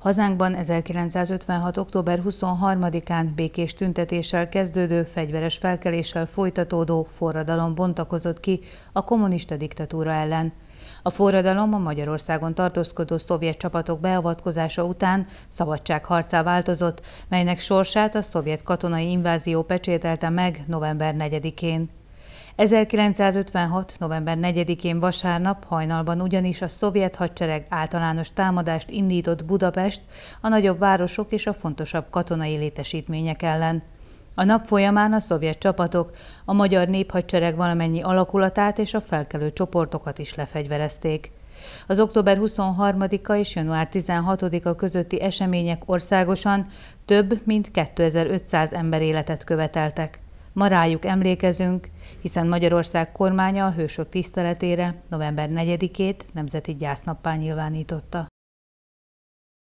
Hazánkban 1956. október 23-án békés tüntetéssel kezdődő, fegyveres felkeléssel folytatódó forradalom bontakozott ki a kommunista diktatúra ellen. A forradalom a Magyarországon tartózkodó szovjet csapatok beavatkozása után szabadságharcá változott, melynek sorsát a szovjet katonai invázió pecsételte meg november 4-én. 1956. november 4-én vasárnap hajnalban ugyanis a szovjet hadsereg általános támadást indított Budapest a nagyobb városok és a fontosabb katonai létesítmények ellen. A nap folyamán a szovjet csapatok a magyar néphadsereg valamennyi alakulatát és a felkelő csoportokat is lefegyverezték. Az október 23-a és január 16-a közötti események országosan több mint 2500 ember életet követeltek. Ma rájuk emlékezünk, hiszen Magyarország kormánya a hősök tiszteletére november 4-ét nemzeti gyásznappá nyilvánította.